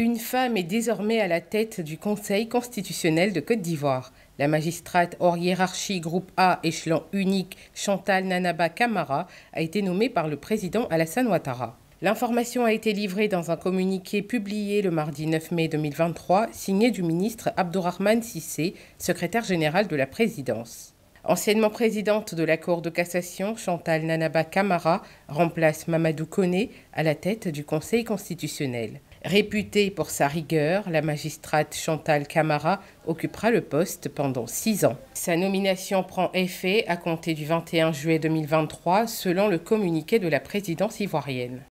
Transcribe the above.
Une femme est désormais à la tête du Conseil constitutionnel de Côte d'Ivoire. La magistrate hors hiérarchie groupe A échelon unique Chantal Nanaba Kamara a été nommée par le président Alassane Ouattara. L'information a été livrée dans un communiqué publié le mardi 9 mai 2023, signé du ministre Abdourahmane Sissé, secrétaire général de la présidence. Anciennement présidente de la Cour de cassation, Chantal Nanaba Kamara remplace Mamadou Koné à la tête du Conseil constitutionnel. Réputée pour sa rigueur, la magistrate Chantal Camara occupera le poste pendant six ans. Sa nomination prend effet à compter du 21 juillet 2023 selon le communiqué de la présidence ivoirienne.